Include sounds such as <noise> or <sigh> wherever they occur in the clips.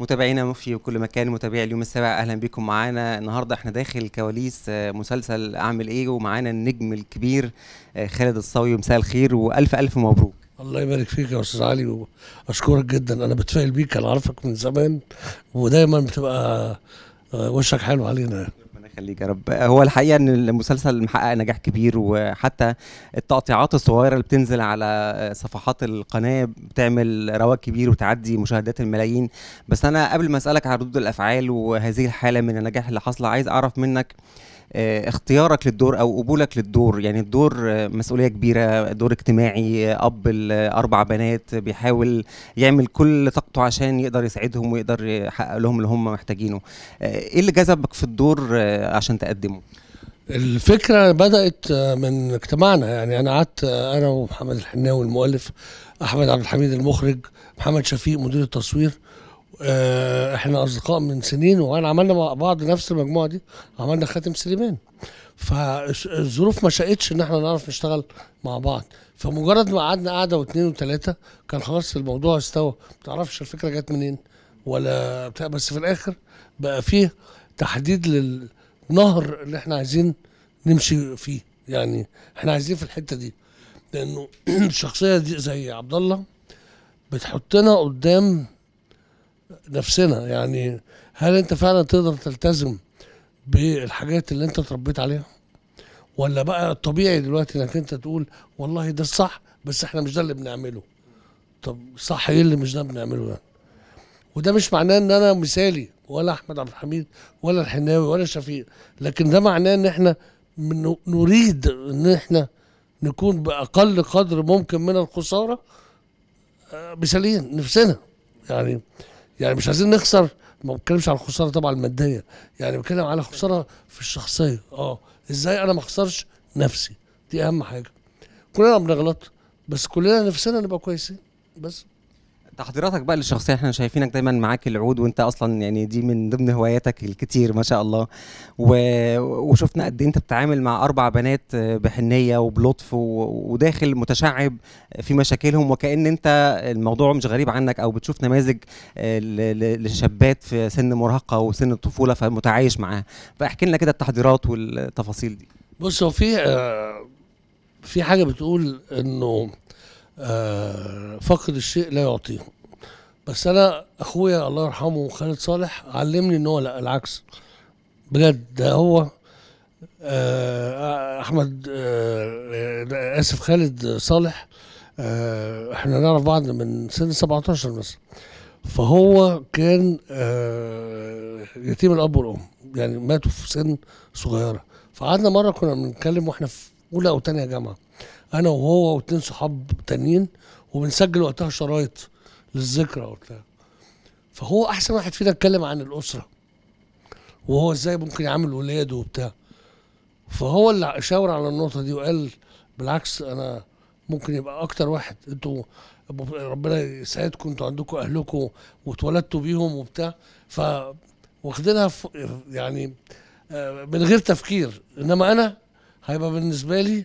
متابعينا في كل مكان متابعي اليوم السابع اهلا بكم معانا النهارده احنا داخل كواليس آه، مسلسل اعمل ايه ومعانا النجم الكبير آه، خالد الصاوي مساء الخير والف الف مبروك الله يبارك فيك يا استاذ علي واشكرك جدا انا بتفائل بيك انا عارفك من زمان ودايما بتبقى آه، وشك حلو علينا يخليك يا رب هو الحقيقه ان المسلسل محقق نجاح كبير وحتى التقطيعات الصغيره اللي بتنزل على صفحات القناه بتعمل رواج كبير وتعدي مشاهدات الملايين بس انا قبل ما اسالك عن ردود الافعال وهذه الحاله من النجاح اللي حاصله عايز اعرف منك آه، اختيارك للدور او قبولك للدور يعني الدور آه، مسؤوليه كبيره دور اجتماعي آه، اب لاربع بنات بيحاول يعمل كل طاقته عشان يقدر يساعدهم ويقدر يحقق لهم اللي هم محتاجينه ايه اللي جذبك في الدور عشان تقدمه الفكرة بدأت من اجتماعنا يعني أنا قعدت أنا ومحمد الحناوي المؤلف أحمد عبد الحميد المخرج محمد شفيق مدير التصوير آه، احنا اصدقاء من سنين وانا عملنا مع بعض نفس المجموعه دي عملنا خاتم سليمان فالظروف ما شاءتش ان احنا نعرف نشتغل مع بعض فمجرد ما قعدنا قعده واثنين وثلاثه كان خلاص الموضوع استوى ما تعرفش الفكره جت منين ولا بتاع بس في الاخر بقى فيه تحديد للنهر اللي احنا عايزين نمشي فيه يعني احنا عايزين في الحته دي لانه <clears throat> الشخصيه دي زي عبد الله بتحطنا قدام نفسنا يعني هل انت فعلا تقدر تلتزم بالحاجات اللي انت اتربيت عليها ولا بقى الطبيعي دلوقتي انك انت تقول والله ده الصح بس احنا مش ده اللي بنعمله طب صح ايه اللي مش ده بنعمله يعني وده مش معناه ان انا مثالي ولا احمد عبد الحميد ولا الحناوي ولا شفيق لكن ده معناه ان احنا نريد ان احنا نكون باقل قدر ممكن من الخساره آه، مثاليين نفسنا يعني يعني مش عايزين نخسر ما بتكلمش على الخساره طبعا الماديه يعني بتكلم على خساره في الشخصيه اه ازاي انا ما اخسرش نفسي دي اهم حاجه كلنا بنغلط بس كلنا نفسنا نبقى كويسين بس تحضيراتك بقى للشخصيه احنا شايفينك دايما معاك العود وانت اصلا يعني دي من ضمن هواياتك الكتير ما شاء الله و... وشفنا قد إيه انت بتتعامل مع اربع بنات بحنيه وبلطف و... وداخل متشعب في مشاكلهم وكان انت الموضوع مش غريب عنك او بتشوف نماذج آه، ل... لشابات في سن مراهقه وسن الطفوله فمتعايش معاها فاحكي لنا كده التحضيرات والتفاصيل دي بص هو في آه، في حاجه بتقول انه آه، فقد الشيء لا يعطيه بس انا اخويا الله يرحمه خالد صالح علمني ان هو لا العكس بجد ده هو آه، احمد آه، اسف خالد صالح احنا نعرف بعض من سن 17 مثلا فهو كان يتيم الاب والام يعني ماتوا في سن صغيره فقعدنا مره كنا بنتكلم واحنا في اولى او ثانيه جامعه انا وهو واتنين صحاب تانيين وبنسجل وقتها شرايط للذكرى وبتاع فهو احسن واحد فينا اتكلم عن الاسره وهو ازاي ممكن يعامل ولاده وبتاع فهو اللي شاور على النقطه دي وقال بالعكس انا ممكن يبقى اكتر واحد انتوا ربنا يسعدكم انتوا عندكم اهلكم واتولدتوا بيهم وبتاع ف واخدينها يعني آه، من غير تفكير انما انا هيبقى بالنسبه لي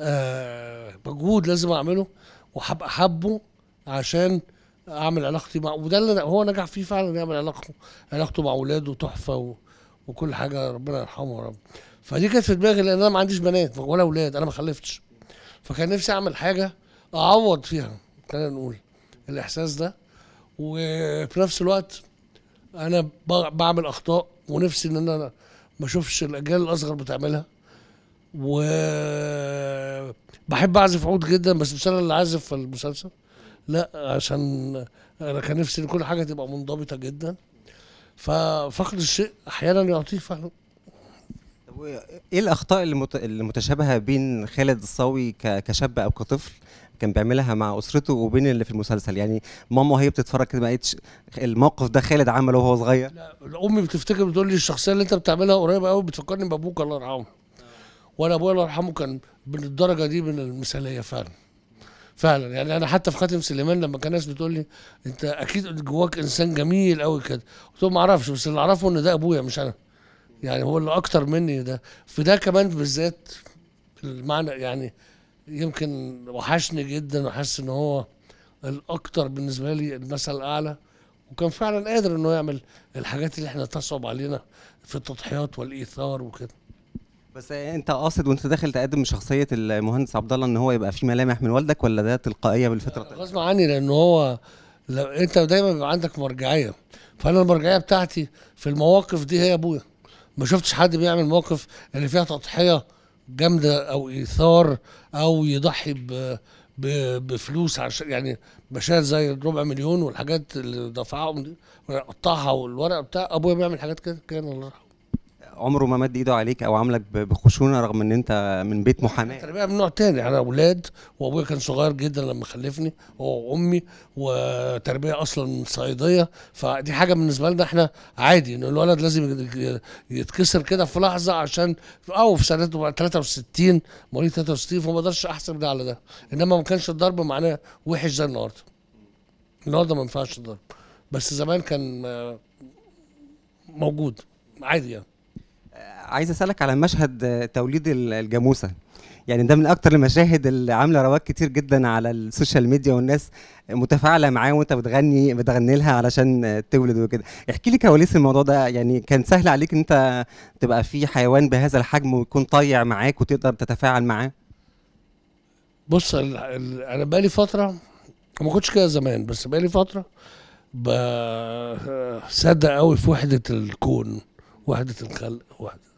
آه مجهود لازم اعمله وهبقى حبه عشان اعمل علاقتي مع وده اللي هو نجح فيه فعلا يعمل علاقته علاقته مع اولاده تحفه و... وكل حاجه ربنا يرحمه يا رب فدي كانت في دماغي لان انا ما عنديش بنات ولا اولاد انا ما خلفتش فكان نفسي اعمل حاجه اعوض فيها خلينا نقول الاحساس ده وفي نفس الوقت انا بعمل اخطاء ونفسي ان انا ما اشوفش الاجيال الاصغر بتعملها و بحب اعزف عود جدا بس مش انا اللي عازف في المسلسل لا عشان انا كان نفسي ان كل حاجه تبقى منضبطه جدا ففقد الشيء احيانا يعطيه طب ايه الاخطاء المتشابهه بين خالد الصاوي كشاب او كطفل كان بيعملها مع اسرته وبين اللي في المسلسل يعني ماما وهي بتتفرج كده ما قالتش الموقف ده خالد عمله وهو صغير لا امي بتفتكر بتقول لي الشخصيه اللي انت بتعملها قريبه قوي بتفكرني بابوك الله يرحمه وانا ابويا الله يرحمه كان بالدرجه دي من المثاليه فعلا فعلا يعني انا حتى في خاتم سليمان لما كان ناس بتقول لي انت اكيد جواك انسان جميل قوي كده قلت لهم ما اعرفش بس اللي اعرفه ان ده ابويا مش انا يعني هو اللي اكتر مني ده في ده كمان بالذات المعنى يعني يمكن وحشني جدا وحاسس ان هو الاكتر بالنسبه لي المثل الاعلى وكان فعلا قادر انه يعمل الحاجات اللي احنا تصعب علينا في التضحيات والايثار وكده بس انت قاصد وانت داخل تقدم شخصيه المهندس عبد الله ان هو يبقى في ملامح من والدك ولا ده تلقائيه بالفطره آه، غصب عني لان هو لو انت دايما بيبقى عندك مرجعيه فانا المرجعيه بتاعتي في المواقف دي هي ابويا ما شفتش حد بيعمل موقف اللي فيها تضحيه جامده او ايثار او يضحي ب بفلوس عشان يعني مشاهد زي ربع مليون والحاجات اللي دفعهم دي قطعها والورقه بتاع ابويا بيعمل حاجات كده كان الله عمره ما مد ايده عليك او عاملك بخشونه رغم ان انت من بيت محاماه تربيه من نوع تاني انا اولاد وابويا كان صغير جدا لما خلفني هو وامي وتربيه اصلا صعيديه فدي حاجه بالنسبه لنا احنا عادي ان الولد لازم يتكسر كده في لحظه عشان او في سنه 63 مواليد 63 فما اقدرش احسب ده على ده انما ما كانش الضرب معناه وحش زي النهارده النهارده ما ينفعش الضرب بس زمان كان آه، موجود عادي يعني عايز اسالك على مشهد توليد الجاموسه يعني ده من اكتر المشاهد اللي عامله رواج كتير جدا على السوشيال ميديا والناس متفاعله معاه وانت بتغني بتغني لها علشان تولد وكده احكي لي كواليس الموضوع ده يعني كان سهل عليك ان انت تبقى في حيوان بهذا الحجم ويكون طايع معاك وتقدر تتفاعل معاه بص انا بقالي فتره ما كنتش كده زمان بس بقالي فتره بصدق قوي في وحده الكون وحده الخلق وحده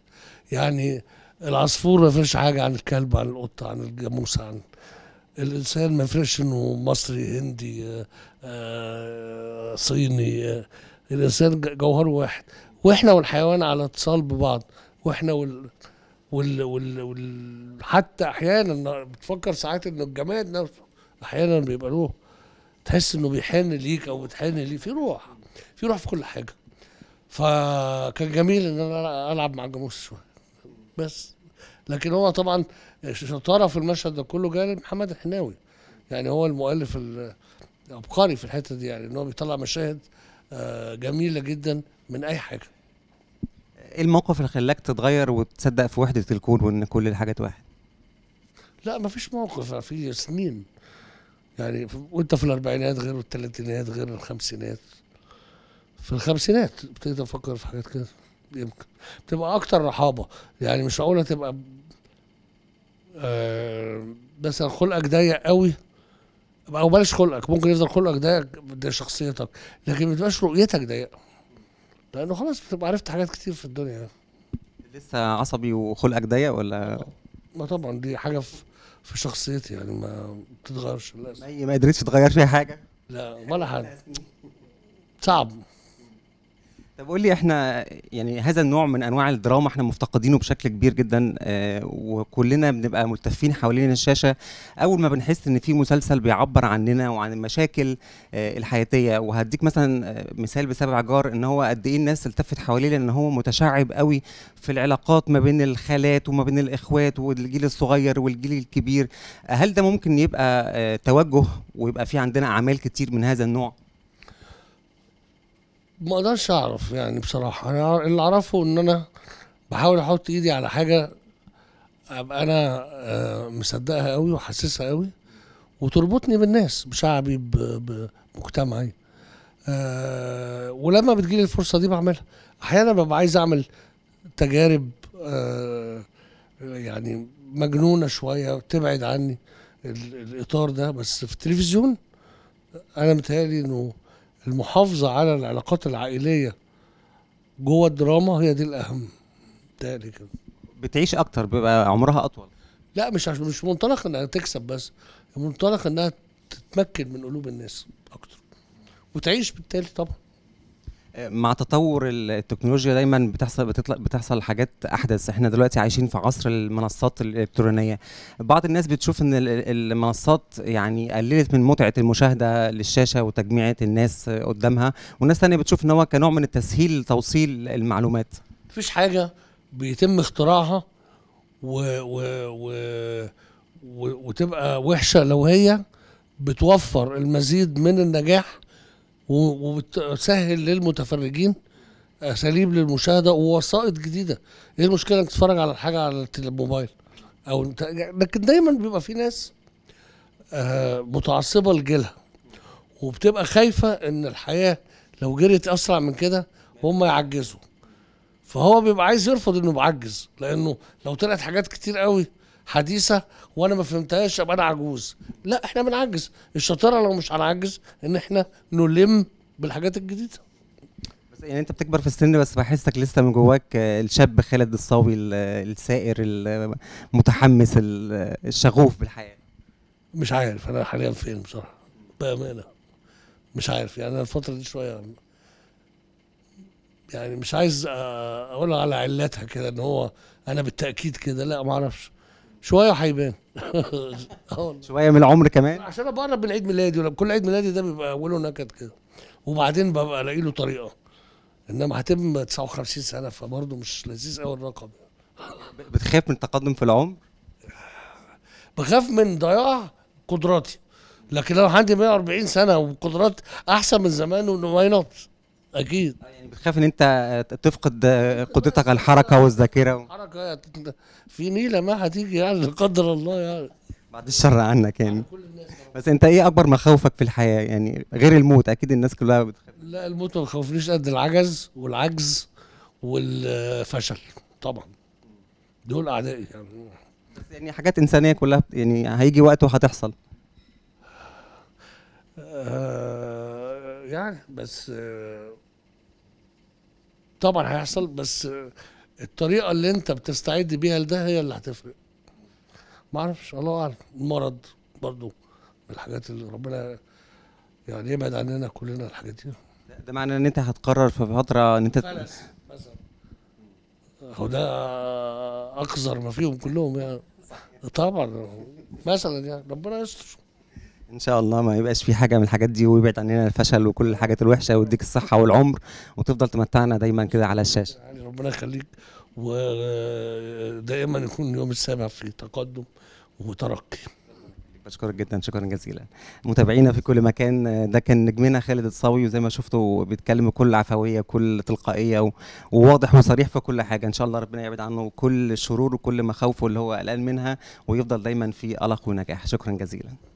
يعني العصفور ما فرش حاجه عن الكلب عن القطه عن الجاموس عن الانسان ما فرش انه مصري هندي آه، آه، صيني آه، الانسان جوهره واحد واحنا والحيوان على اتصال ببعض واحنا وال وال, وال... وال... حتى احيانا بتفكر ساعات ان الجماد نفسه احيانا بيبقى له تحس انه بيحن ليك او بتحن ليه في روح في روح في كل حاجه فكان جميل ان انا العب مع الجاموس شويه بس لكن هو طبعا شطاره في المشهد ده كله جاي محمد الحناوي يعني هو المؤلف العبقري في الحته دي يعني ان هو بيطلع مشاهد آه، جميله جدا من اي حاجه ايه الموقف اللي خلاك تتغير وتصدق في وحده الكون وان كل الحاجات واحد لا ما فيش موقف في سنين يعني وانت في الاربعينات غير الثلاثينات غير الخمسينات في الخمسينات ابتديت تفكر في حاجات كده يمكن بتبقى اكتر رحابه يعني مش هقول تبقى آه، بس مثلا خلقك ضيق قوي او بلاش خلقك ممكن يفضل خلقك ضيق ده شخصيتك لكن ما تبقاش رؤيتك ضيقه لانه خلاص بتبقى عرفت حاجات كتير في الدنيا لسه عصبي وخلقك ضيق ولا ما طبعا دي حاجه في في شخصيتي يعني ما بتتغيرش للاسف ما قدرتش تغير فيها حاجه لا ولا حاجه صعب طب قول لي احنا يعني هذا النوع من انواع الدراما احنا مفتقدينه بشكل كبير جدا اه وكلنا بنبقى ملتفين حوالين الشاشه اول ما بنحس ان في مسلسل بيعبر عننا وعن المشاكل اه الحياتيه وهديك مثلا آه، مثال بسبع جار ان هو قد ايه الناس التفت حواليه لان هو متشعب قوي في العلاقات ما بين الخالات وما بين الاخوات والجيل الصغير والجيل الكبير هل ده ممكن يبقى اه توجه ويبقى في عندنا اعمال كتير من هذا النوع؟ ما اقدرش اعرف يعني بصراحه انا اللي اعرفه ان انا بحاول احط ايدي على حاجه ابقى انا آه، مصدقها قوي وحاسسها قوي وتربطني بالناس بشعبي بمجتمعي آه، ولما بتجيلي الفرصه دي بعملها احيانا ببقى عايز اعمل تجارب آه، يعني مجنونه شويه تبعد عني الاطار ده بس في التلفزيون انا متهيألي انه المحافظة على العلاقات العائلية جوه الدراما هي دي الأهم تاني كده بتعيش أكتر بيبقى عمرها أطول لا مش عش... مش منطلق إنها تكسب بس منطلق إنها تتمكن من قلوب الناس أكتر وتعيش بالتالي طبعا مع تطور التكنولوجيا دايما بتحصل بتطلع بتحصل حاجات احدث احنا دلوقتي عايشين في عصر المنصات الالكترونيه بعض الناس بتشوف ان المنصات يعني قللت من متعه المشاهده للشاشه وتجميعة الناس قدامها والناس ثانيه بتشوف ان هو كنوع من التسهيل توصيل المعلومات مفيش حاجه بيتم اختراعها و... و... و... وتبقى وحشه لو هي بتوفر المزيد من النجاح وبتسهل للمتفرجين اساليب آه، للمشاهده ووسائط جديده ايه المشكله انك تتفرج على الحاجه على الموبايل او انت لكن دايما بيبقى في ناس آه متعصبه لجيلها وبتبقى خايفه ان الحياه لو جريت اسرع من كده هم يعجزوا فهو بيبقى عايز يرفض انه بعجز لانه لو طلعت حاجات كتير قوي حديثه وانا ما فهمتهاش ابقى انا عجوز لا احنا بنعجز الشطاره لو مش هنعجز ان احنا نلم بالحاجات الجديده بس يعني انت بتكبر في السن بس بحسك لسه من جواك الشاب خالد الصاوي السائر المتحمس الشغوف بالحياه مش عارف انا حاليا فين بصراحه بامانه مش عارف يعني انا الفتره دي شويه يعني مش عايز اقول على علتها كده ان هو انا بالتاكيد كده لا ما اعرفش شويه وهيبان <laughs> شويه من العمر كمان عشان انا بقرب من عيد ميلادي ولا كل عيد ميلادي ده بيبقى اوله نكد كده وبعدين ببقى الاقي له طريقه انما هتم 59 سنه فبرضه مش لذيذ قوي الرقم بتخاف من التقدم في العمر؟ بخاف من ضياع قدراتي لكن لو عندي 140 سنه وقدرات احسن من زمان وما ما اكيد آه، يعني بتخاف ان انت تفقد قدرتك على الحركه والذاكره و... حركه في نيله ما هتيجي يعني لا قدر الله يعني بعد الشر عنك يعني بس انت ايه اكبر مخاوفك في الحياه يعني غير الموت اكيد الناس كلها بتخاف لا الموت ما بيخوفنيش قد العجز والعجز والفشل طبعا دول اعدائي يعني بس يعني حاجات انسانيه كلها يعني هيجي وقت وهتحصل آه يعني بس آه طبعا هيحصل بس الطريقه اللي انت بتستعد بيها لده هي اللي هتفرق ما اعرفش الله اعلم المرض برضو من الحاجات اللي ربنا يعني يبعد عننا كلنا الحاجات دي ده معنى ان انت هتقرر في فتره ان انت فلس مثلا هو ده اقذر ما فيهم كلهم يعني طبعا مثلا يعني ربنا يستر ان شاء الله ما يبقاش في حاجه من الحاجات دي ويبعد عننا الفشل وكل الحاجات الوحشه ويديك الصحه والعمر وتفضل تمتعنا دايما كده على الشاشه يعني ربنا يخليك ودائما يكون اليوم السابع في تقدم وترقي بشكرك جدا شكرا جزيلا متابعينا في كل مكان ده كان نجمنا خالد الصاوي وزي ما شفتوا بيتكلم بكل عفويه كل تلقائيه وواضح وصريح في كل حاجه ان شاء الله ربنا يبعد عنه كل الشرور وكل مخاوفه اللي هو قلقان منها ويفضل دايما في قلق ونجاح شكرا جزيلا